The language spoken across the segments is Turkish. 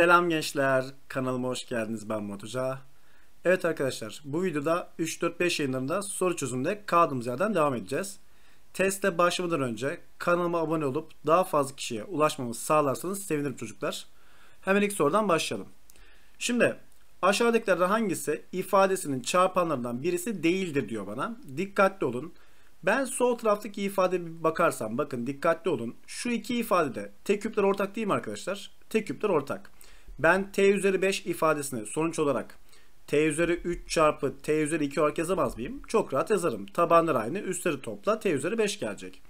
Selam gençler, kanalıma hoş geldiniz. Ben Murat Evet arkadaşlar, bu videoda 3-4-5 yayınlarında soru çözümde kaldığımız yerden devam edeceğiz. Teste başlamadan önce kanalıma abone olup daha fazla kişiye ulaşmamızı sağlarsanız sevinirim çocuklar. Hemen ilk sorudan başlayalım. Şimdi aşağıdakilerden hangisi ifadesinin çarpanlarından birisi değildir diyor bana. Dikkatli olun. Ben sol taraftaki ifadeye bir bakarsam bakın dikkatli olun. Şu iki ifadede tek küpler ortak değil mi arkadaşlar? Tek küpler ortak. Ben t üzeri 5 ifadesini sonuç olarak t üzeri 3 çarpı t üzeri 2 olarak yazamaz mıyım? Çok rahat yazarım. Tabanlar aynı. Üstleri topla. t üzeri 5 gelecek.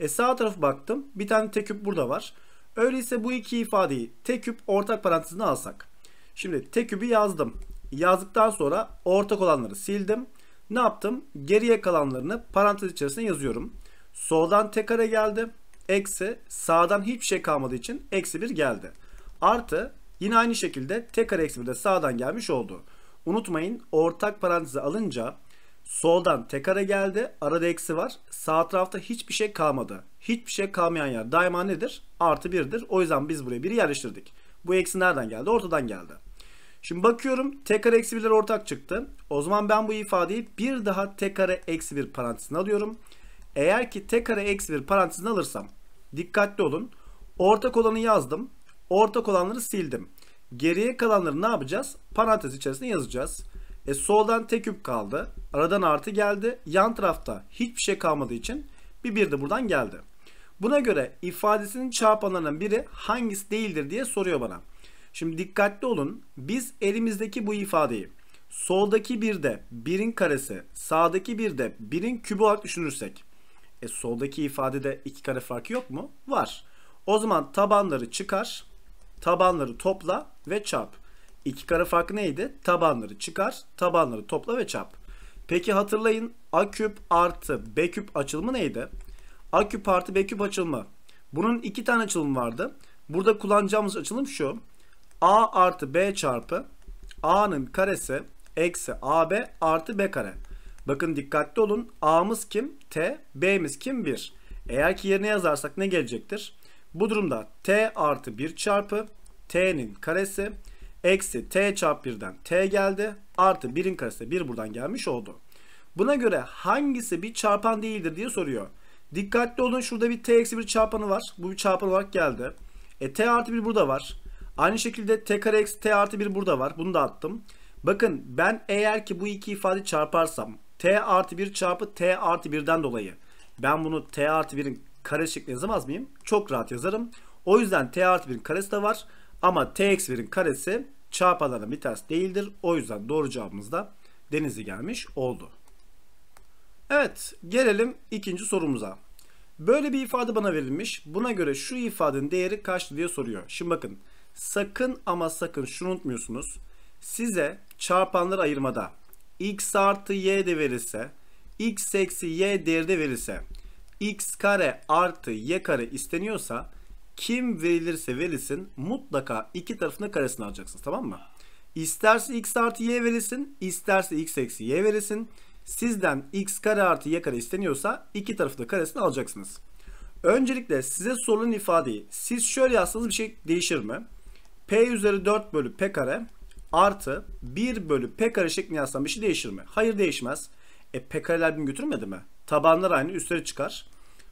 E sağ tarafı baktım. Bir tane t küp burada var. Öyleyse bu iki ifadeyi t küp ortak parantezine alsak. Şimdi t kübü yazdım. Yazdıktan sonra ortak olanları sildim. Ne yaptım? Geriye kalanlarını parantez içerisine yazıyorum. Soldan t kare geldi. Eksi sağdan hiçbir şey kalmadığı için eksi 1 geldi. Artı Yine aynı şekilde t eksi 1 de sağdan gelmiş oldu. Unutmayın ortak parantezi alınca soldan t geldi. Arada eksi var. Sağ tarafta hiçbir şey kalmadı. Hiçbir şey kalmayan yer daima nedir? Artı 1'dir. O yüzden biz buraya 1'i yerleştirdik. Bu eksi nereden geldi? Ortadan geldi. Şimdi bakıyorum t eksi 1'ler ortak çıktı. O zaman ben bu ifadeyi bir daha t eksi 1 parantezine alıyorum. Eğer ki t eksi 1 parantezine alırsam dikkatli olun. Ortak olanı yazdım. Ortak olanları sildim. Geriye kalanları ne yapacağız? Parantez içerisinde yazacağız. E, soldan tek küp kaldı. Aradan artı geldi. Yan tarafta hiçbir şey kalmadığı için bir bir de buradan geldi. Buna göre ifadesinin çarpanlarından biri hangisi değildir diye soruyor bana. Şimdi dikkatli olun. Biz elimizdeki bu ifadeyi soldaki bir de birin karesi, sağdaki bir de birin kübü olarak düşünürsek. E soldaki ifadede iki kare farkı yok mu? Var. O zaman tabanları çıkar tabanları topla ve çap. İki kare farkı neydi? Tabanları çıkar, tabanları topla ve çap. Peki hatırlayın A küp artı B küp açılımı neydi? A küp artı B küp açılımı. Bunun iki tane açılımı vardı. Burada kullanacağımız açılım şu. A artı B çarpı A'nın karesi eksi AB artı B kare. Bakın dikkatli olun. A'mız kim? T. B'miz kim? 1. Eğer ki yerine yazarsak ne gelecektir? Bu durumda t artı 1 çarpı t'nin karesi eksi t çarpı 1'den t geldi. Artı 1'in karesi 1 buradan gelmiş oldu. Buna göre hangisi bir çarpan değildir diye soruyor. Dikkatli olun şurada bir t eksi 1 çarpanı var. Bu bir çarpan olarak geldi. E t artı 1 burada var. Aynı şekilde t kare eksi t artı 1 burada var. Bunu da attım. Bakın ben eğer ki bu iki ifade çarparsam t artı 1 çarpı t artı 1'den dolayı ben bunu t artı 1'in kare şeklinde yazamaz mıyım? Çok rahat yazarım. O yüzden t artı 1'in karesi de var. Ama t eksi 1'in karesi çarpanlardan bir tanesi değildir. O yüzden doğru cevabımız da denizi gelmiş oldu. Evet gelelim ikinci sorumuza. Böyle bir ifade bana verilmiş. Buna göre şu ifadenin değeri kaçtı diye soruyor. Şimdi bakın sakın ama sakın şunu unutmuyorsunuz. Size çarpanları ayırmada x artı y de verirse, x eksi y değeri de verirse x kare artı y kare isteniyorsa kim verilirse verilsin mutlaka iki tarafının karesini alacaksınız tamam mı? İsterse x artı y verilsin, isterse x eksi y verilsin. Sizden x kare artı y kare isteniyorsa iki tarafı da karesini alacaksınız. Öncelikle size sorulan ifadeyi siz şöyle yazsanız bir şey değişir mi? p üzeri 4 bölü p kare artı 1 bölü p kare şeklinde yazsam bir şey değişir mi? Hayır değişmez. E p kareler birbirini götürmedi mi? Tabanlar aynı üstlere çıkar.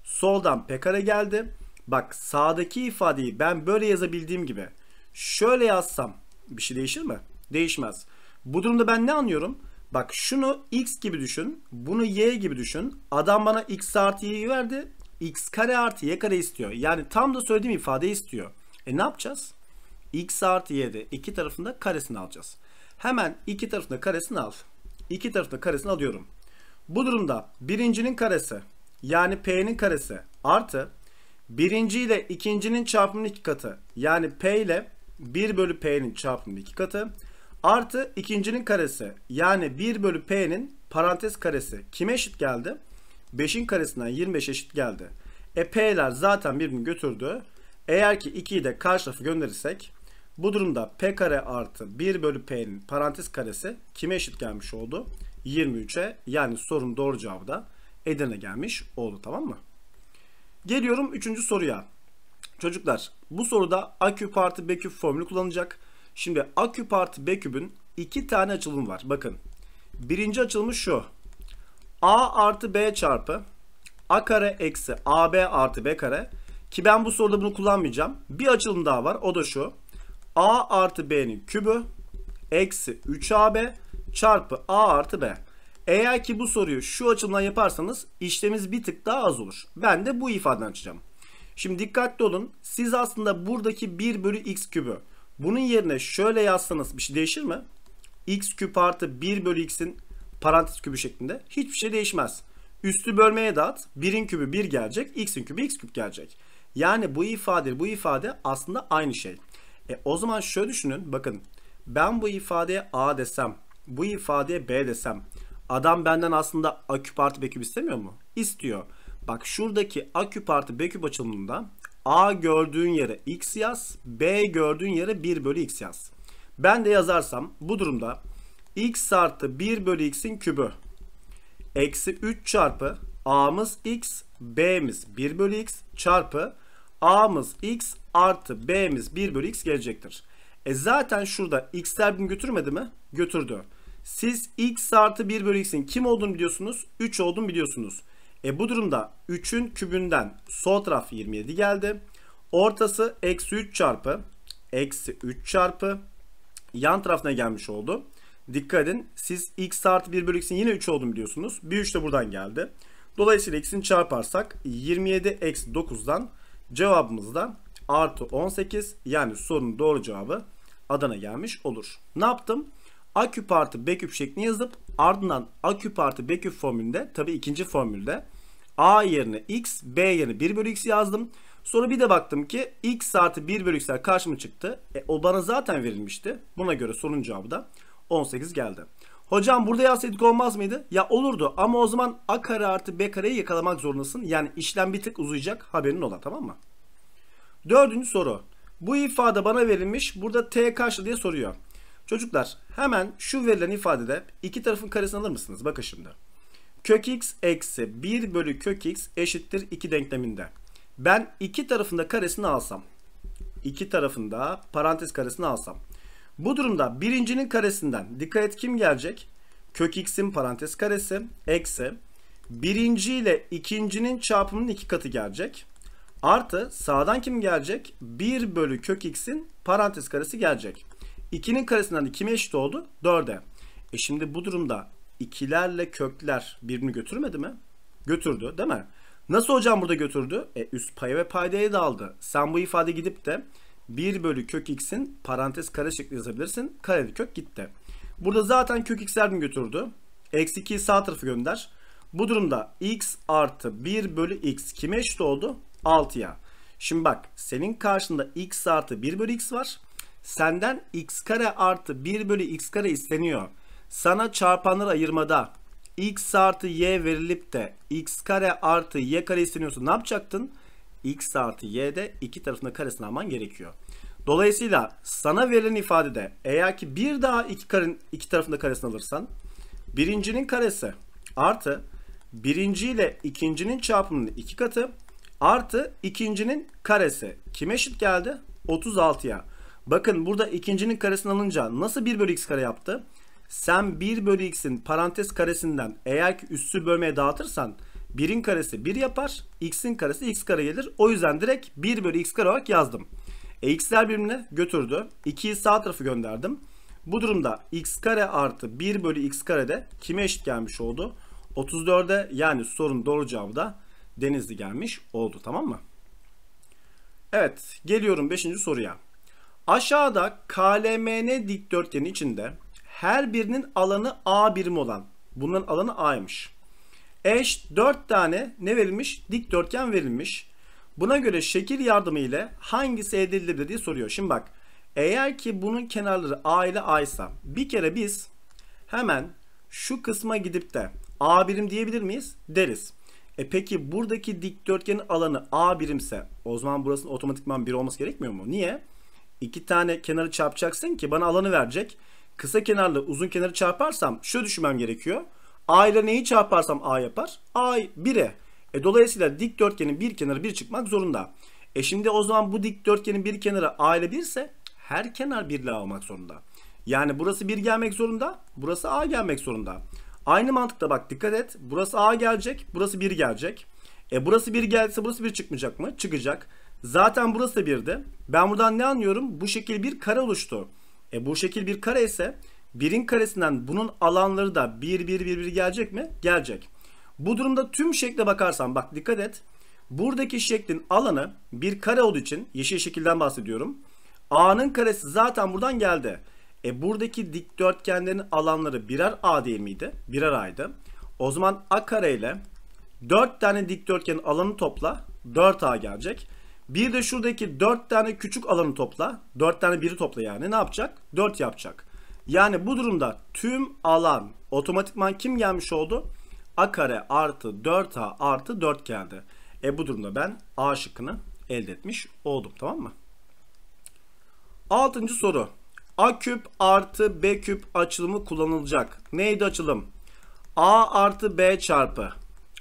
Soldan pekare kare geldi. Bak sağdaki ifadeyi ben böyle yazabildiğim gibi şöyle yazsam bir şey değişir mi? Değişmez. Bu durumda ben ne anlıyorum? Bak şunu x gibi düşün. Bunu y gibi düşün. Adam bana x artı y'yi verdi. x kare artı y kare istiyor. Yani tam da söylediğim ifade istiyor. E ne yapacağız? x artı y'de iki tarafında karesini alacağız. Hemen iki tarafında karesini al. İki tarafında karesini alıyorum. Bu durumda birincinin karesi yani P'nin karesi artı birinci ile ikincinin çarpımının iki katı yani P ile 1 bölü P'nin çarpımının iki katı artı ikincinin karesi yani 1 bölü P'nin parantez karesi kime eşit geldi? 5'in karesinden 25 eşit geldi. E P'ler zaten birbirini götürdü. Eğer ki 2'yi de karşı tarafı gönderirsek bu durumda P kare artı 1 bölü P'nin parantez karesi kime eşit gelmiş oldu? 23'e yani sorun doğru cevabı da Edirne gelmiş oldu tamam mı? Geliyorum 3. soruya. Çocuklar bu soruda A küp artı B küp formülü kullanılacak. Şimdi A küp artı B küpün iki tane açılımı var. Bakın birinci açılımı şu. A artı B çarpı A kare eksi AB artı B kare. Ki ben bu soruda bunu kullanmayacağım. Bir açılım daha var o da şu. A artı B'nin kübü eksi 3AB çarpı A artı B. Eğer ki bu soruyu şu açımdan yaparsanız işlemimiz bir tık daha az olur. Ben de bu ifadeden açacağım. Şimdi dikkatli olun. Siz aslında buradaki 1 bölü x kübü. Bunun yerine şöyle yazsanız bir şey değişir mi? x küp artı 1 bölü x'in parantez kübü şeklinde. Hiçbir şey değişmez. Üstü bölmeye dağıt. 1'in kübü 1 gelecek. x'in kübü x küp gelecek. Yani bu ifade bu ifade aslında aynı şey. E, o zaman şöyle düşünün. Bakın ben bu ifadeye a desem bu ifadeye B desem adam benden aslında A küp artı B küp istemiyor mu? İstiyor. Bak şuradaki A küp artı B küp açılımında A gördüğün yere X yaz. B gördüğün yere 1 bölü X yaz. Ben de yazarsam bu durumda X artı 1 bölü X'in kübü. Eksi 3 çarpı A'mız X, B'miz 1 bölü X çarpı A'mız X artı B'miz 1 bölü X gelecektir. E zaten şurada X'ler bunu götürmedi mi? Götürdü. Siz x artı 1 bölü x'in kim olduğunu biliyorsunuz. 3 olduğunu biliyorsunuz. E bu durumda 3'ün kübünden sol taraf 27 geldi. Ortası eksi 3 çarpı eksi 3 çarpı yan tarafına gelmiş oldu. Dikkat edin siz x artı 1 bölü x'in yine 3 olduğunu biliyorsunuz. Bir 3 de buradan geldi. Dolayısıyla x'ini çarparsak 27 eksi 9'dan cevabımız da artı 18 yani sorunun doğru cevabı Adana gelmiş olur. Ne yaptım? A küp artı B küp şeklini yazıp ardından A küp artı B küp formülünde tabi ikinci formülde A yerine X, B yerine 1 bölü X yazdım. Sonra bir de baktım ki X artı 1 bölü X'ler karşıma çıktı. E, o bana zaten verilmişti. Buna göre sorunun cevabı da 18 geldi. Hocam burada yazsaydık olmaz mıydı? Ya olurdu ama o zaman A kare artı B kareyi yakalamak zorundasın. Yani işlem bir tık uzayacak haberin ola tamam mı? Dördüncü soru. Bu ifade bana verilmiş. Burada T kaçtı diye soruyor. Çocuklar hemen şu verilen ifadede iki tarafın karesini alır mısınız? Bakın şimdi. Kök x eksi 1 bölü kök x eşittir 2 denkleminde. Ben iki tarafında karesini alsam. iki tarafında parantez karesini alsam. Bu durumda birincinin karesinden dikkat et kim gelecek? Kök x'in parantez karesi eksi birinci ile ikincinin çarpımının iki katı gelecek. Artı sağdan kim gelecek? 1 bölü kök x'in parantez karesi gelecek. 2'nin karesinden de kime eşit oldu? 4'e. E şimdi bu durumda ikilerle kökler birbirini götürmedi mi? Götürdü değil mi? Nasıl hocam burada götürdü? E, üst paya ve paydaya da aldı. Sen bu ifade gidip de 1 bölü kök x'in parantez kare şeklinde yazabilirsin. Kareli kök gitti. Burada zaten kök x'ler mi götürdü? Eksi 2'yi sağ tarafı gönder. Bu durumda x artı 1 bölü x kime eşit oldu? 6'ya. Şimdi bak senin karşında x artı 1 bölü x var senden x kare artı 1 bölü x kare isteniyor. Sana çarpanları ayırmada x artı y verilip de x kare artı y kare isteniyorsa ne yapacaktın? x artı y de iki tarafında karesini alman gerekiyor. Dolayısıyla sana verilen ifadede eğer ki bir daha iki karenin iki tarafında karesini alırsan birincinin karesi artı birinci ile ikincinin çarpımının iki katı artı ikincinin karesi kime eşit geldi? 36'ya. Bakın burada ikincinin karesini alınca nasıl 1 bölü x kare yaptı? Sen 1 bölü x'in parantez karesinden eğer ki üssü bölmeye dağıtırsan 1'in karesi 1 yapar. X'in karesi x kare gelir. O yüzden direkt 1 bölü x kare olarak yazdım. E, x'ler birbirine götürdü. 2'yi sağ tarafı gönderdim. Bu durumda x kare artı 1 bölü x kare de kime eşit gelmiş oldu? 34'e yani sorun doğru cevabı da denizli gelmiş oldu tamam mı? Evet geliyorum 5. soruya. Aşağıda KLMN dikdörtgeni içinde her birinin alanı A birim olan bunların alanı A'ymış. Eş 4 tane ne verilmiş? Dikdörtgen verilmiş. Buna göre şekil yardımı ile hangisi elde edilebilir diye soruyor. Şimdi bak eğer ki bunun kenarları A ile A ise bir kere biz hemen şu kısma gidip de A birim diyebilir miyiz? Deriz. E peki buradaki dikdörtgenin alanı A birimse o zaman burasının otomatikman 1 olması gerekmiyor mu? Niye? iki tane kenarı çarpacaksın ki bana alanı verecek. Kısa kenarlı uzun kenarı çarparsam şu düşünmem gerekiyor. A ile neyi çarparsam A yapar. A 1'e. E dolayısıyla dikdörtgenin bir kenarı bir çıkmak zorunda. E şimdi o zaman bu dikdörtgenin bir kenarı A ile 1 ise her kenar 1 ile A olmak zorunda. Yani burası 1 gelmek zorunda. Burası A gelmek zorunda. Aynı mantıkta bak dikkat et. Burası A gelecek. Burası 1 gelecek. E burası 1 gelse burası 1 çıkmayacak mı? Çıkacak. Zaten burası da Ben buradan ne anlıyorum? Bu şekil bir kare oluştu. E bu şekil bir kare ise birin karesinden bunun alanları da bir bir bir bir gelecek mi? Gelecek. Bu durumda tüm şekle bakarsan bak dikkat et. Buradaki şeklin alanı bir kare olduğu için yeşil şekilden bahsediyorum. A'nın karesi zaten buradan geldi. E buradaki dikdörtgenlerin alanları birer A değil miydi? Birer A'ydı. O zaman A kare ile 4 tane dikdörtgenin alanı topla 4A gelecek. Bir de şuradaki 4 tane küçük alanı topla. 4 tane biri topla yani. Ne yapacak? 4 yapacak. Yani bu durumda tüm alan otomatikman kim gelmiş oldu? A kare artı 4A artı 4 geldi. E bu durumda ben A şıkkını elde etmiş oldum. Tamam mı? Altıncı soru. A küp artı B küp açılımı kullanılacak. Neydi açılım? A artı B çarpı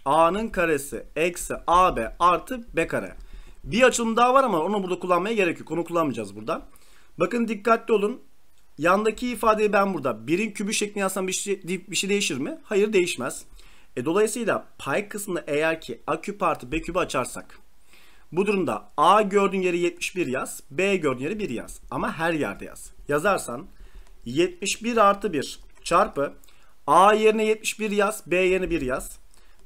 A'nın karesi eksi AB artı B kare. Bir açılım daha var ama onu burada kullanmaya gerek yok. Onu kullanmayacağız burada. Bakın dikkatli olun. Yandaki ifadeyi ben burada birin kübü şeklinde yazsam bir şey, bir şey değişir mi? Hayır değişmez. E, dolayısıyla pay kısmını eğer ki a küp artı b küp açarsak bu durumda a gördüğün yeri 71 yaz, b gördüğün yeri 1 yaz ama her yerde yaz. Yazarsan 71 artı 1 çarpı a yerine 71 yaz, b yerine 1 yaz.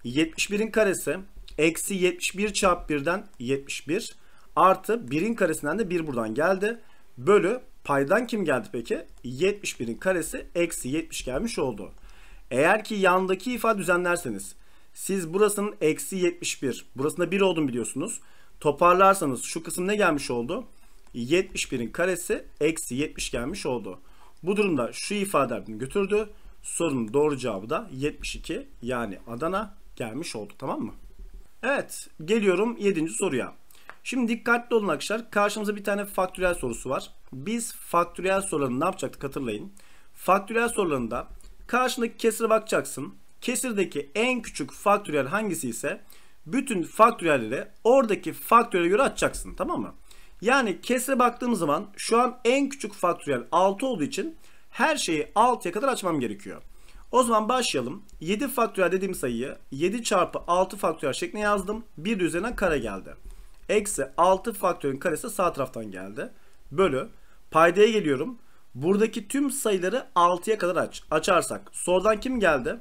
71'in karesi Eksi 71 çarp 1'den 71. Artı 1'in karesinden de 1 buradan geldi. Bölü paydan kim geldi peki? 71'in karesi eksi 70 gelmiş oldu. Eğer ki yandaki ifade düzenlerseniz siz burasının eksi 71 burasında 1 olduğunu biliyorsunuz. Toparlarsanız şu kısım ne gelmiş oldu? 71'in karesi eksi 70 gelmiş oldu. Bu durumda şu ifade beni götürdü. Sorunun doğru cevabı da 72 yani Adana gelmiş oldu tamam mı? Evet geliyorum 7. soruya. Şimdi dikkatli olun arkadaşlar. Karşımıza bir tane faktörel sorusu var. Biz faktörel sorularını ne yapacaktık hatırlayın. Faktörel sorularında karşındaki kesire bakacaksın. Kesirdeki en küçük faktörel hangisi ise bütün faktörelleri oradaki faktörele göre açacaksın. Tamam mı? Yani kesire baktığımız zaman şu an en küçük faktörel 6 olduğu için her şeyi 6'ya kadar açmam gerekiyor. O zaman başlayalım. 7 faktörel dediğim sayıyı 7 çarpı 6 faktörel şeklinde yazdım. Bir üzerine kare geldi. Eksi 6 faktörün karesi sağ taraftan geldi. Bölü. Paydaya geliyorum. Buradaki tüm sayıları 6'ya kadar aç. Açarsak sorudan kim geldi?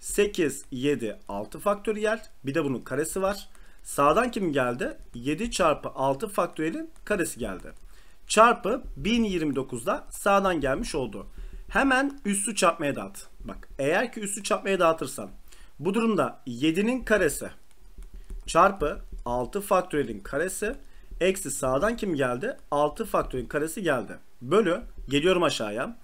8, 7, 6 faktöriyel. Bir de bunun karesi var. Sağdan kim geldi? 7 çarpı 6 faktöriyelin karesi geldi. Çarpı 1029'da sağdan gelmiş oldu. Hemen üstü çarpmaya dağıt. Bak eğer ki üstü çapmaya dağıtırsan bu durumda 7'nin karesi çarpı 6 faktörelin karesi eksi sağdan kim geldi? 6 faktörelin karesi geldi. Bölü geliyorum aşağıya.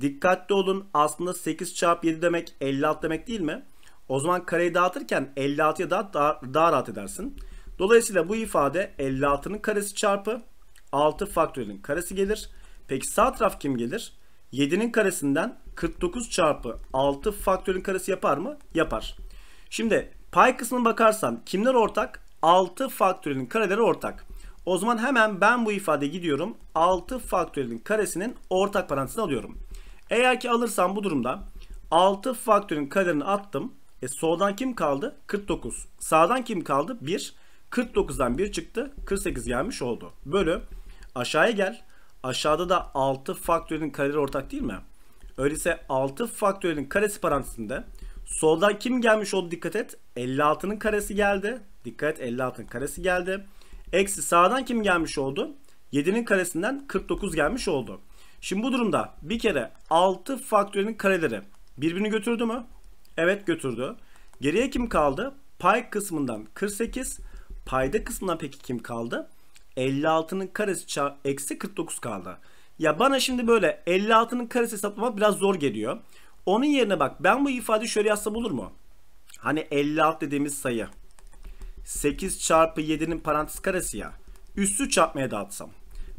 Dikkatli olun aslında 8 çarpı 7 demek 56 demek değil mi? O zaman kareyi dağıtırken 56'ya daha, daha, daha rahat edersin. Dolayısıyla bu ifade 56'nın karesi çarpı 6 faktörelin karesi gelir. Peki sağ taraf kim gelir? 7'nin karesinden 49 çarpı 6 faktörün karesi yapar mı? Yapar. Şimdi pay kısmına bakarsan kimler ortak? 6 faktörün kareleri ortak. O zaman hemen ben bu ifadeye gidiyorum. 6 faktörün karesinin ortak parantezini alıyorum. Eğer ki alırsam bu durumda 6 faktörün kaderini attım. E soldan kim kaldı? 49. Sağdan kim kaldı? 1. 49'dan 1 çıktı. 48 gelmiş oldu. Bölü. Aşağıya gel. Aşağıda da 6 faktörün kareleri ortak değil mi? Öyleyse 6 faktörelin karesi parantezinde soldan kim gelmiş oldu dikkat et. 56'nın karesi geldi. Dikkat et 56'nın karesi geldi. Eksi sağdan kim gelmiş oldu? 7'nin karesinden 49 gelmiş oldu. Şimdi bu durumda bir kere 6 faktörelin kareleri birbirini götürdü mü? Evet götürdü. Geriye kim kaldı? Pay kısmından 48. Payda kısmından peki kim kaldı? 56'nın karesi eksi 49 kaldı. Ya bana şimdi böyle 56'nın karesi hesaplamak biraz zor geliyor. Onun yerine bak ben bu ifadeyi şöyle yazsam olur mu? Hani 56 dediğimiz sayı 8 çarpı 7'nin parantez karesi ya. Üstü çarpmaya dağıtsam.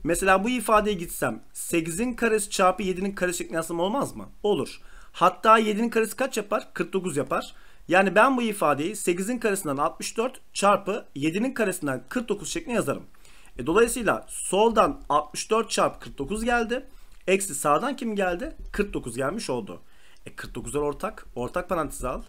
Mesela bu ifadeye gitsem 8'in karesi çarpı 7'nin karesi şeklinde yazsam olmaz mı? Olur. Hatta 7'nin karesi kaç yapar? 49 yapar. Yani ben bu ifadeyi 8'in karesinden 64 çarpı 7'nin karesinden 49 şeklinde yazarım. E, dolayısıyla soldan 64 çarpı 49 geldi. Eksi sağdan kim geldi? 49 gelmiş oldu. E 49'lar ortak. Ortak parantez al.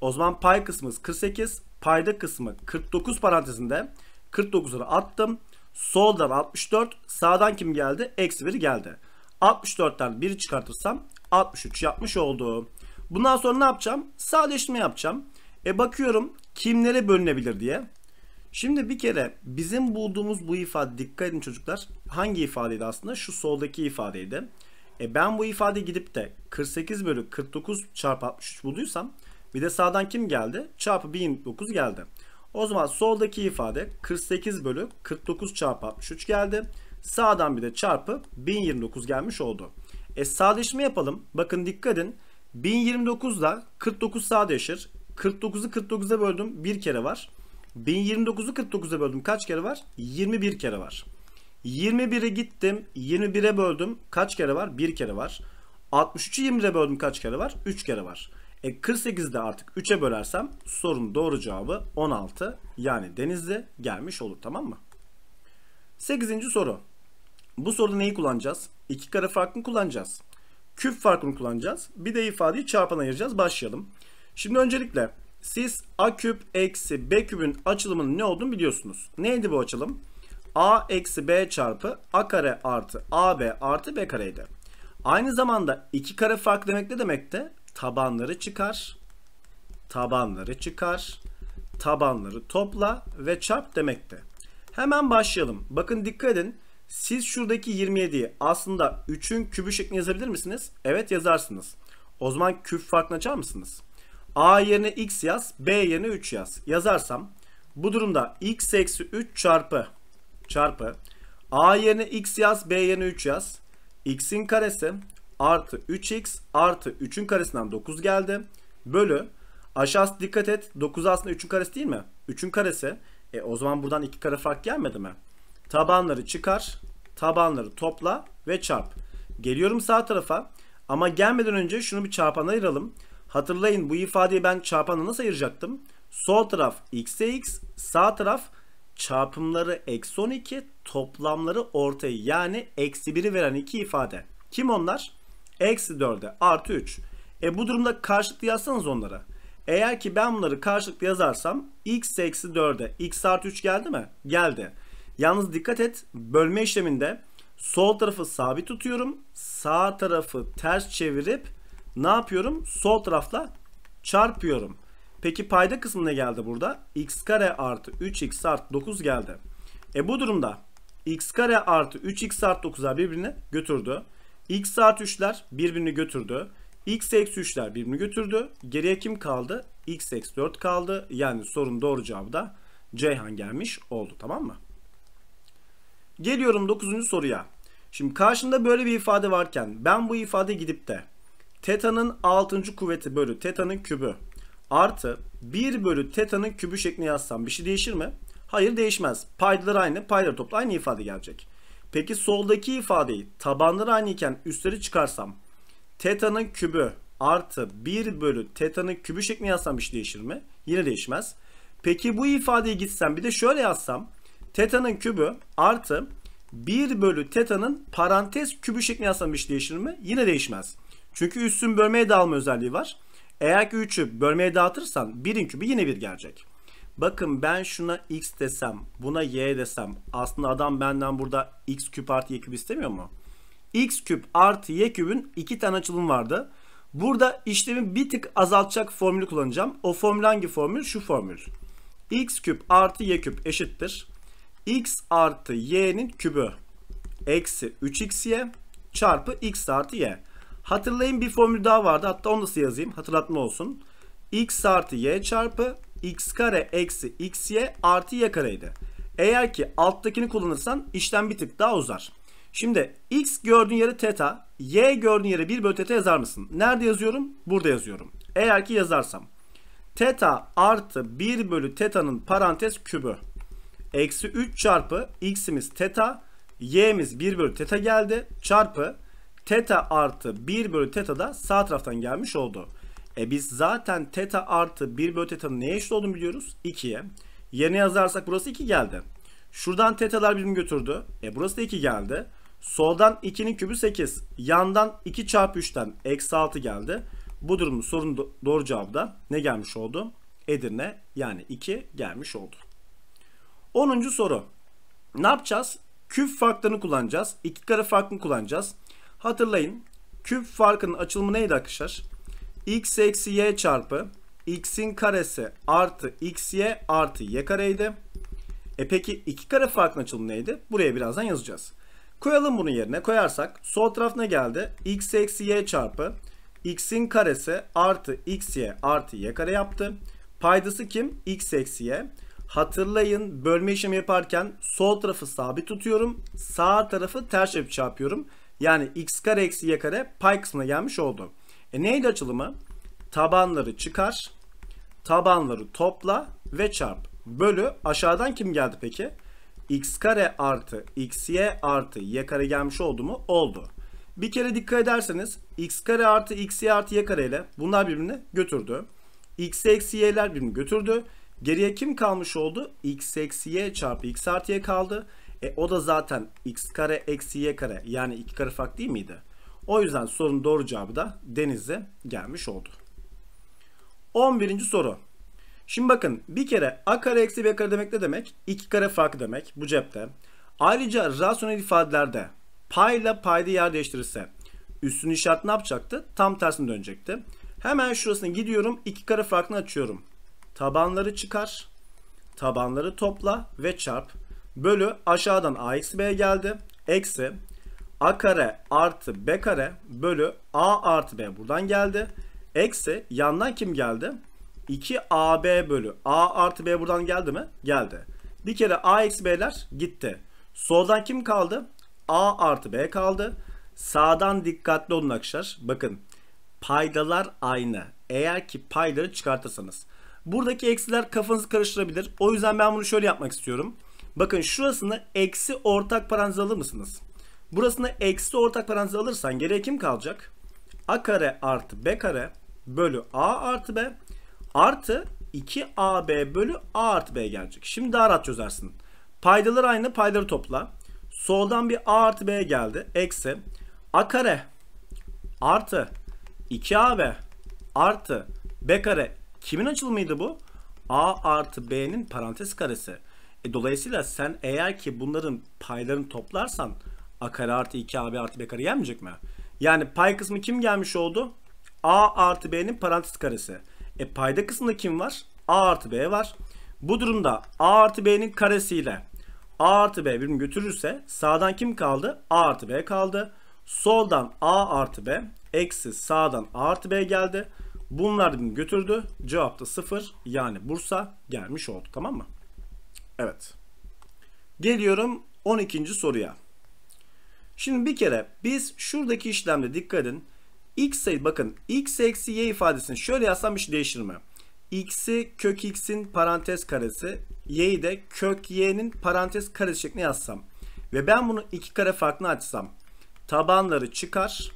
O zaman pay kısmımız 48. Payda kısmı 49 parantezinde. 49'ları attım. Soldan 64. Sağdan kim geldi? Eksi 1 geldi. 64'ten 1'i çıkartırsam 63 yapmış oldu. Bundan sonra ne yapacağım? Sadeleştirme yapacağım. E bakıyorum kimlere bölünebilir diye. Şimdi bir kere bizim bulduğumuz bu ifade dikkat edin çocuklar. Hangi ifadeydi aslında? Şu soldaki ifadeydi. E ben bu ifadeyi gidip de 48 bölü 49 çarpı 63 bulduysam bir de sağdan kim geldi? Çarpı 1009 geldi. O zaman soldaki ifade 48 bölü 49 çarpı 63 geldi. Sağdan bir de çarpı 1029 gelmiş oldu. E sağdeşme yapalım. Bakın dikkat edin. 1029 da 49 sağdeşir. 49'u 49'a böldüm bir kere var. 1029'u 49'a böldüm. Kaç kere var? 21 kere var. 21'e gittim. 21'e böldüm. Kaç kere var? 1 kere var. 63'ü 20'e böldüm. Kaç kere var? 3 kere var. E 48'de artık 3'e bölersem sorunun doğru cevabı 16. Yani Denizli gelmiş olur tamam mı? 8. soru. Bu soruda neyi kullanacağız? İki kare farkını kullanacağız. Küp farkını kullanacağız. Bir de ifadeyi çarpan ayıracağız. Başlayalım. Şimdi öncelikle siz a küp eksi b kübün açılımının ne olduğunu biliyorsunuz. Neydi bu açılım? a eksi b çarpı a kare artı ab artı b kareydi. Aynı zamanda iki kare fark demek ne demekti? Tabanları çıkar, tabanları çıkar, tabanları topla ve çarp demekti. Hemen başlayalım. Bakın dikkat edin. Siz şuradaki 27'yi aslında 3'ün kübü şeklinde yazabilir misiniz? Evet yazarsınız. O zaman küp farkını açar mısınız? A yerine x yaz. B yerine 3 yaz. Yazarsam bu durumda x eksi 3 çarpı çarpı A yerine x yaz. B yerine 3 yaz. x'in karesi artı 3x artı 3'ün karesinden 9 geldi. Bölü aşağısı dikkat et 9 aslında 3'ün karesi değil mi? 3'ün karesi. E o zaman buradan 2 kare fark gelmedi mi? Tabanları çıkar. Tabanları topla ve çarp. Geliyorum sağ tarafa. Ama gelmeden önce şunu bir çarpanla ayıralım. Hatırlayın bu ifadeyi ben çarpanı nasıl ayıracaktım? Sol taraf x'e x, sağ taraf çarpımları eksi 12, toplamları ortaya yani eksi 1'i veren iki ifade. Kim onlar? Eksi 4'e artı 3. E bu durumda karşılıklı yazsanız onlara. Eğer ki ben bunları karşılıklı yazarsam x eksi 4'e x artı 3 geldi mi? Geldi. Yalnız dikkat et bölme işleminde sol tarafı sabit tutuyorum. Sağ tarafı ters çevirip ne yapıyorum? Sol tarafla çarpıyorum. Peki payda kısmı ne geldi burada? x kare artı 3x artı 9 geldi. E bu durumda x kare artı 3x artı 9'lar birbirini götürdü. x artı 3'ler birbirini götürdü. x eksi 3'ler birbirini götürdü. Geriye kim kaldı? x eksi 4 kaldı. Yani sorun doğru cevabı da Ceyhan gelmiş oldu tamam mı? Geliyorum 9. soruya. Şimdi karşında böyle bir ifade varken ben bu ifade gidip de Teta'nın 6. kuvveti bölü teta'nın kübü artı 1 bölü teta'nın kübü şeklinde yazsam bir şey değişir mi? Hayır değişmez. Paydalar aynı. Paydalar toplu aynı ifade gelecek. Peki soldaki ifadeyi tabanları aynı iken üstleri çıkarsam teta'nın kübü artı 1 bölü teta'nın kübü şeklinde yazsam bir şey değişir mi? Yine değişmez. Peki bu ifadeyi gitsem bir de şöyle yazsam teta'nın kübü artı 1 bölü teta'nın parantez kübü şeklinde yazsam bir şey değişir mi? Yine değişmez. Çünkü üssün bölmeye dağılma özelliği var. Eğer ki 3'ü bölmeye dağıtırsan 1'in kübü yine 1 gelecek. Bakın ben şuna x desem, buna y desem aslında adam benden burada x küp artı y küp istemiyor mu? x küp artı y kübün iki tane açılım vardı. Burada işlemi bir tık azaltacak formülü kullanacağım. O formül hangi formül? Şu formül. x küp artı y küp eşittir. x artı y'nin kübü eksi 3xy çarpı x artı y. Hatırlayın bir formül daha vardı. Hatta onu nasıl yazayım? Hatırlatma olsun. x artı y çarpı x kare eksi x y artı y kareydi. Eğer ki alttakini kullanırsan işlem bir tık daha uzar. Şimdi x gördüğün yere teta, y gördüğün yere 1 bölü teta yazar mısın? Nerede yazıyorum? Burada yazıyorum. Eğer ki yazarsam. Teta artı 1 bölü teta'nın parantez kübü. Eksi 3 çarpı x'imiz teta, y'imiz 1 bölü teta geldi. Çarpı Teta artı 1 bölü teta da sağ taraftan gelmiş oldu. E biz zaten teta artı 1 bölü teta'nın neye eşit olduğunu biliyoruz. 2'ye. Yerine yazarsak burası 2 geldi. Şuradan tetalar birim götürdü. E burası da 2 geldi. Soldan 2'nin kübü 8. Yandan 2 çarpı 3'ten eksi 6 geldi. Bu durumun sorunun doğru cevabı da ne gelmiş oldu? Edirne yani 2 gelmiş oldu. 10. soru. Ne yapacağız? Küp farklarını kullanacağız. İki kare farkını kullanacağız. Hatırlayın. Küp farkının açılımı neydi arkadaşlar? x eksi y çarpı x'in karesi artı xy artı y kareydi. E peki iki kare farkın açılımı neydi? Buraya birazdan yazacağız. Koyalım bunun yerine. Koyarsak sol taraf geldi? x eksi y çarpı x'in karesi artı xy artı y kare yaptı. Paydası kim? x eksi y. Hatırlayın bölme işlemi yaparken sol tarafı sabit tutuyorum. Sağ tarafı ters yapı çarpıyorum. Yani x kare eksi y kare pay kısmına gelmiş oldu. E neydi açılımı? Tabanları çıkar, tabanları topla ve çarp. Bölü aşağıdan kim geldi peki? x kare artı xy artı y kare gelmiş oldu mu? Oldu. Bir kere dikkat ederseniz x kare artı xy artı y kare ile bunlar birbirini götürdü. x eksi y'ler birbirini götürdü. Geriye kim kalmış oldu? x eksi y çarpı x artı y kaldı. E o da zaten x kare eksi y kare yani iki kare fark değil miydi? O yüzden sorunun doğru cevabı da denize gelmiş oldu. 11. soru. Şimdi bakın bir kere a kare eksi b kare demek ne demek? 2 kare fark demek bu cepte. Ayrıca rasyonel ifadelerde payla payda yer değiştirirse üstün işaret ne yapacaktı? Tam tersine dönecekti. Hemen şurasına gidiyorum. 2 kare farkını açıyorum. Tabanları çıkar. Tabanları topla ve çarp bölü aşağıdan a eksi b geldi. Eksi a kare artı b kare bölü a artı b buradan geldi. Eksi yandan kim geldi? 2ab bölü a artı b buradan geldi mi? Geldi. Bir kere a eksi b'ler gitti. Soldan kim kaldı? a artı b kaldı. Sağdan dikkatli olun arkadaşlar. Bakın paydalar aynı. Eğer ki payları çıkartırsanız. Buradaki eksiler kafanızı karıştırabilir. O yüzden ben bunu şöyle yapmak istiyorum. Bakın şurasını eksi ortak parantez alır mısınız? Burasını eksi ortak parantez alırsan geriye kim kalacak? A kare artı B kare bölü A artı B artı 2AB bölü A artı B gelecek. Şimdi daha rahat çözersin. Paydalar aynı paydaları topla. Soldan bir A artı B geldi. Eksi A kare artı 2AB artı B kare kimin açılımıydı bu? A artı B'nin parantez karesi. E, dolayısıyla sen eğer ki bunların paylarını toplarsan a kare artı 2 ab artı b kare gelmeyecek mi? Yani pay kısmı kim gelmiş oldu? a artı b'nin parantez karesi. E payda kısmında kim var? a artı b var. Bu durumda a artı b'nin karesiyle a artı b birbirini götürürse sağdan kim kaldı? a artı b kaldı. Soldan a artı b eksi sağdan a artı b geldi. Bunlar birbirini götürdü. Cevap da 0 yani Bursa gelmiş oldu tamam mı? Evet. Geliyorum 12. soruya. Şimdi bir kere biz şuradaki işlemde dikkat edin. X sayı bakın x eksi y ifadesini şöyle yazsam hiç değişir mi? x'i kök x'in parantez karesi y'yi de kök y'nin parantez karesi şeklinde yazsam ve ben bunu iki kare farklı açsam tabanları çıkar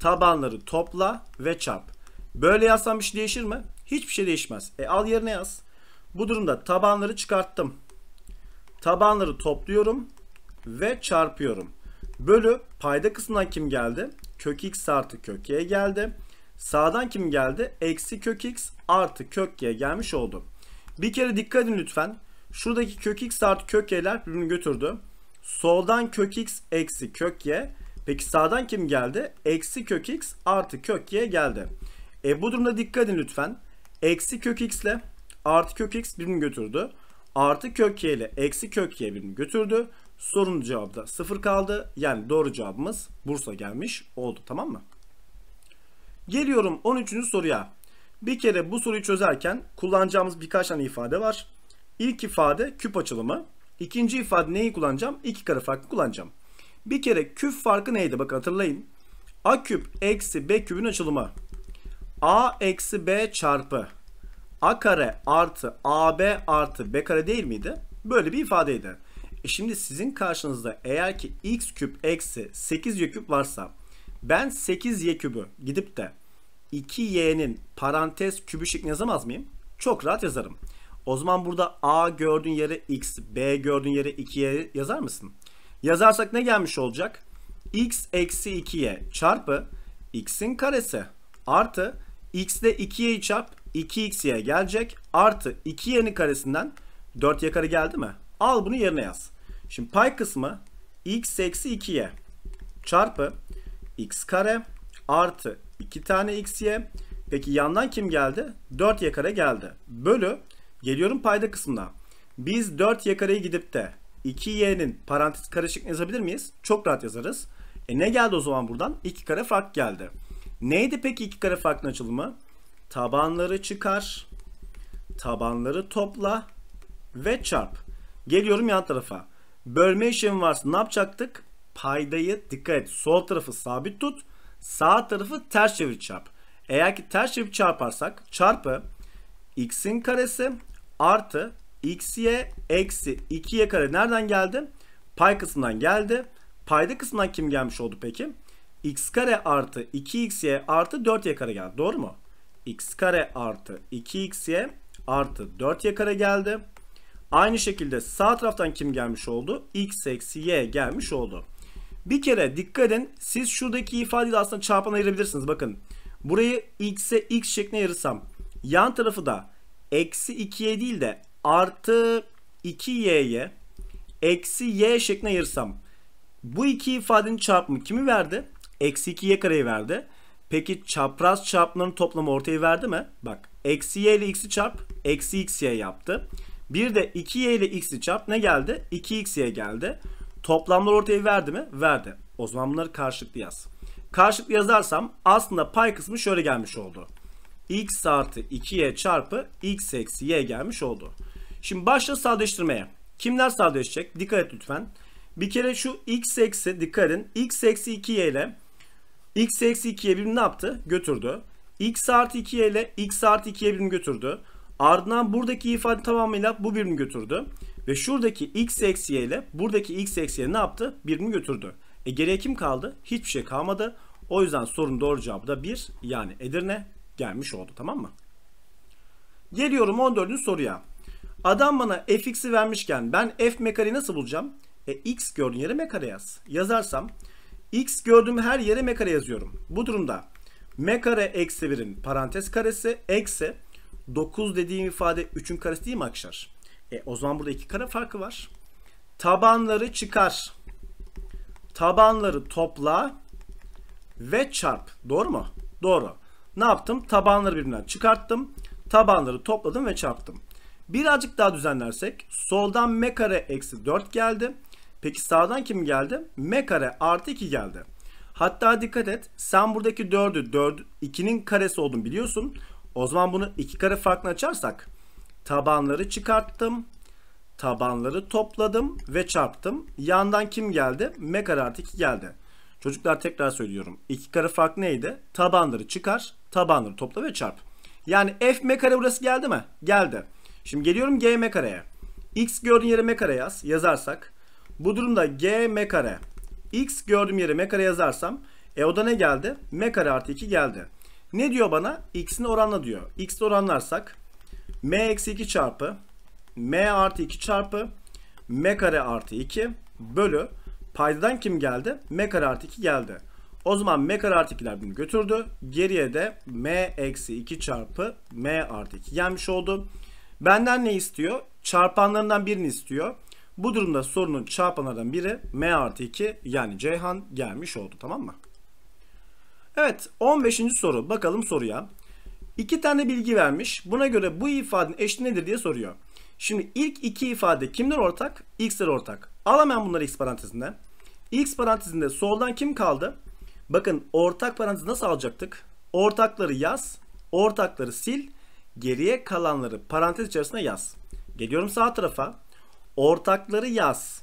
tabanları topla ve çarp böyle yazsam bir şey değişir mi? Hiçbir şey değişmez. E al yerine yaz. Bu durumda tabanları çıkarttım. Tabanları topluyorum ve çarpıyorum. Bölü payda kısmından kim geldi? Kök x artı kök y geldi. Sağdan kim geldi? Eksi kök x artı kök y gelmiş oldu. Bir kere dikkat edin lütfen. Şuradaki kök x artı kök y'ler birbirini götürdü. Soldan kök x eksi kök y. Peki sağdan kim geldi? Eksi kök x artı kök y geldi. E bu durumda dikkat edin lütfen. Eksi kök x ile artı kök x birbirini götürdü. Artı kök y ile eksi kök y birbirini götürdü. Sorunun cevabı da 0 kaldı. Yani doğru cevabımız Bursa gelmiş oldu tamam mı? Geliyorum 13. soruya. Bir kere bu soruyu çözerken kullanacağımız birkaç tane ifade var. İlk ifade küp açılımı. İkinci ifade neyi kullanacağım? İki kare farkı kullanacağım. Bir kere küp farkı neydi? Bak hatırlayın. A küp eksi B küpün açılımı. A eksi B çarpı a kare artı ab artı b kare değil miydi? Böyle bir ifadeydi. E şimdi sizin karşınızda eğer ki x küp eksi 8 y küp varsa ben 8 y kübü gidip de 2y'nin parantez kübü şeklinde yazamaz mıyım? Çok rahat yazarım. O zaman burada a gördüğün yere x, b gördüğün yere 2y yazar mısın? Yazarsak ne gelmiş olacak? x eksi 2y çarpı x'in karesi artı x ile 2y'yi çarp 2x'ye gelecek. Artı 2y'nin karesinden 4y kare geldi mi? Al bunu yerine yaz. Şimdi pay kısmı x eksi 2y çarpı x kare artı 2 tane xy. Peki yandan kim geldi? 4y kare geldi. Bölü geliyorum payda kısmına. Biz 4y kareyi gidip de 2y'nin parantez karışık yazabilir miyiz? Çok rahat yazarız. E ne geldi o zaman buradan? 2 kare fark geldi. Neydi peki 2 kare farkın açılımı? Tabanları çıkar. Tabanları topla ve çarp. Geliyorum yan tarafa. Bölme işlemi varsa ne yapacaktık? Paydayı dikkat et. Sol tarafı sabit tut. Sağ tarafı ters çevir çarp. Eğer ki ters çevir çarparsak çarpı x'in karesi artı x'ye eksi y kare nereden geldi? Pay kısmından geldi. Payda kısmından kim gelmiş oldu peki? x kare artı 2xy artı 4y kare geldi. Doğru mu? x kare artı 2xy artı 4y kare geldi. Aynı şekilde sağ taraftan kim gelmiş oldu? x eksi y gelmiş oldu. Bir kere dikkat edin siz şuradaki ifadeyi de aslında çarpan ayırabilirsiniz. Bakın burayı x'e x şeklinde ayırırsam yan tarafı da eksi 2y değil de artı 2y'ye eksi y şeklinde ayırırsam, bu iki ifadenin çarpımı kimi verdi? Eksi 2y kareyi verdi. Peki çapraz çarpımların toplamı ortaya verdi mi? Bak eksi y ile x'i çarp eksi x y yaptı. Bir de 2y ile x'i çarp ne geldi? 2xy geldi. Toplamlar ortaya verdi mi? Verdi. O zaman bunları karşılıklı yaz. Karşılıklı yazarsam aslında pay kısmı şöyle gelmiş oldu. x artı 2y çarpı x eksi y gelmiş oldu. Şimdi başla sadeleştirmeye. Kimler sadeleşecek? Dikkat et lütfen. Bir kere şu x eksi dikkat edin. x eksi 2y ile x eksi 2'ye birim ne yaptı? Götürdü. x artı 2'ye ile x artı 2'ye birim götürdü. Ardından buradaki ifade tamamıyla bu birim götürdü. Ve şuradaki x eksiye ile buradaki x eksiye ne yaptı? Birim götürdü. E geriye kim kaldı? Hiçbir şey kalmadı. O yüzden sorunun doğru cevabı da 1 yani Edirne gelmiş oldu tamam mı? Geliyorum 14. soruya. Adam bana fx'i vermişken ben f mekari nasıl bulacağım? E x gördüğün yere mekare yaz. Yazarsam X gördüğüm her yere m yazıyorum. Bu durumda m kare eksi 1'in parantez karesi eksi 9 dediğim ifade 3'ün karesi değil mi arkadaşlar? E, o zaman burada iki kare farkı var. Tabanları çıkar. Tabanları topla ve çarp. Doğru mu? Doğru. Ne yaptım? Tabanları birbirinden çıkarttım. Tabanları topladım ve çarptım. Birazcık daha düzenlersek soldan m kare eksi 4 geldi. Peki sağdan kim geldi? M kare artı 2 geldi. Hatta dikkat et sen buradaki 4'ü 4, 2'nin karesi olduğunu biliyorsun. O zaman bunu 2 kare farkını açarsak tabanları çıkarttım. Tabanları topladım ve çarptım. Yandan kim geldi? M kare artı 2 geldi. Çocuklar tekrar söylüyorum. 2 kare fark neydi? Tabanları çıkar, tabanları topla ve çarp. Yani f m kare burası geldi mi? Geldi. Şimdi geliyorum g m kareye. X gördüğün yere m kare yaz. Yazarsak bu durumda g m kare x gördüğüm yere m kare yazarsam e o da ne geldi? m kare artı 2 geldi. Ne diyor bana? x'ini oranla diyor. x'le oranlarsak m eksi 2 çarpı m artı 2 çarpı m kare artı 2 bölü paydadan kim geldi? m kare artı 2 geldi. O zaman m kare artı 2'ler bunu götürdü. Geriye de m eksi 2 çarpı m artı 2 gelmiş oldu. Benden ne istiyor? Çarpanlarından birini istiyor. Bu durumda sorunun çarpanlardan biri M artı 2 yani Ceyhan gelmiş oldu tamam mı? Evet 15. soru bakalım soruya. İki tane bilgi vermiş. Buna göre bu ifadenin eşit nedir diye soruyor. Şimdi ilk iki ifade kimler ortak? X'ler ortak. Al hemen bunları X parantezinde. X parantezinde soldan kim kaldı? Bakın ortak parantezi nasıl alacaktık? Ortakları yaz, ortakları sil, geriye kalanları parantez içerisine yaz. Geliyorum sağ tarafa. Ortakları yaz.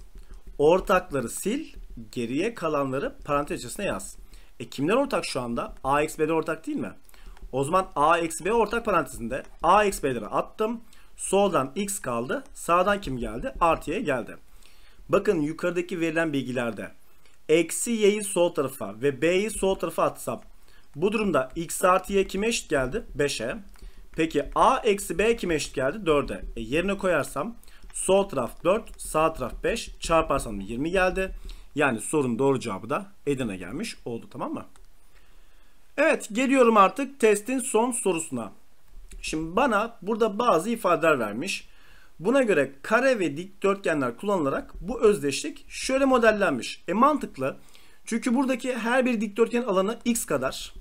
Ortakları sil. Geriye kalanları parantez içerisine yaz. E kimler ortak şu anda? A eksi B'de ortak değil mi? O zaman A eksi B ortak parantezinde A eksi B'leri attım. Soldan X kaldı. Sağdan kim geldi? Artıya geldi. Bakın yukarıdaki verilen bilgilerde eksi y'yi sol tarafa ve b'yi sol tarafa atsam bu durumda x artı y kime eşit geldi? 5'e. Peki a eksi b kime eşit geldi? 4'e. E yerine koyarsam Sol taraf 4, sağ taraf 5. Çarparsam 20 geldi. Yani sorunun doğru cevabı da Edirne gelmiş oldu tamam mı? Evet geliyorum artık testin son sorusuna. Şimdi bana burada bazı ifadeler vermiş. Buna göre kare ve dikdörtgenler kullanılarak bu özdeşlik şöyle modellenmiş. E mantıklı. Çünkü buradaki her bir dikdörtgen alanı x kadar.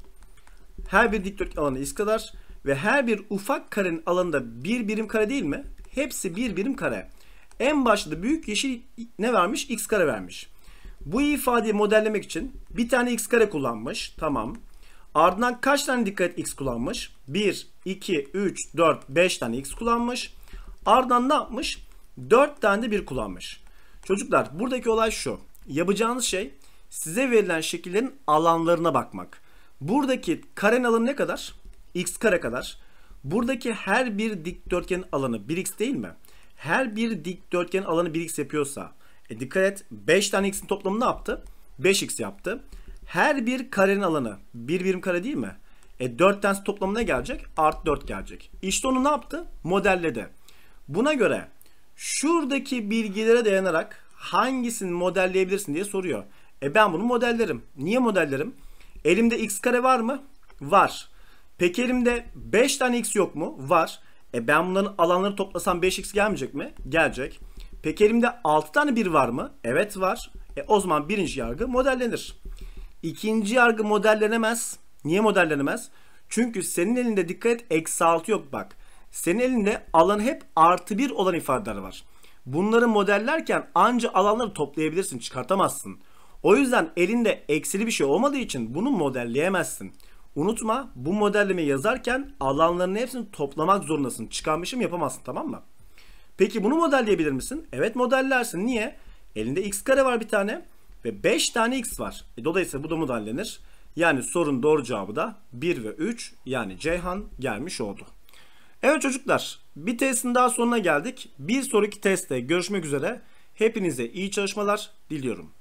Her bir dikdörtgen alanı x kadar. Ve her bir ufak karenin alanı da bir birim kare değil mi? Hepsi bir birim kare. En başta büyük yeşil ne vermiş? X kare vermiş. Bu ifadeyi modellemek için bir tane x kare kullanmış. Tamam. Ardından kaç tane dikkat et, x kullanmış? 1, 2, 3, 4, 5 tane x kullanmış. Ardından ne yapmış? 4 tane de 1 kullanmış. Çocuklar buradaki olay şu. Yapacağınız şey size verilen şekillerin alanlarına bakmak. Buradaki karen alanı ne kadar? x kare kadar. Buradaki her bir dikdörtgen alanı 1x değil mi? Her bir dikdörtgen alanı 1x yapıyorsa e dikkat et 5 tane x'in toplamı ne yaptı? 5x yaptı. Her bir karenin alanı bir birim kare değil mi? E 4 tanesi toplamı ne gelecek? Art 4 gelecek. İşte onu ne yaptı? Modelledi. Buna göre şuradaki bilgilere dayanarak hangisini modelleyebilirsin diye soruyor. E ben bunu modellerim. Niye modellerim? Elimde x kare var mı? Var. Peki elimde 5 tane x yok mu? Var. E ben bunların alanları toplasam 5x gelmeyecek mi? Gelecek. Peki elimde 6 tane 1 var mı? Evet var. E o zaman birinci yargı modellenir. İkinci yargı modellenemez. Niye modellenemez? Çünkü senin elinde dikkat et eksi 6 yok bak. Senin elinde alan hep artı 1 olan ifadeler var. Bunları modellerken anca alanları toplayabilirsin çıkartamazsın. O yüzden elinde eksili bir şey olmadığı için bunu modelleyemezsin. Unutma bu modelleme yazarken alanların hepsini toplamak zorundasın. Çıkarmışım yapamazsın tamam mı? Peki bunu modelleyebilir misin? Evet modellersin. Niye? Elinde x kare var bir tane ve 5 tane x var. E, dolayısıyla bu da modellenir. Yani sorun doğru cevabı da 1 ve 3 yani Ceyhan gelmiş oldu. Evet çocuklar bir testin daha sonuna geldik. Bir sonraki testte görüşmek üzere. Hepinize iyi çalışmalar diliyorum.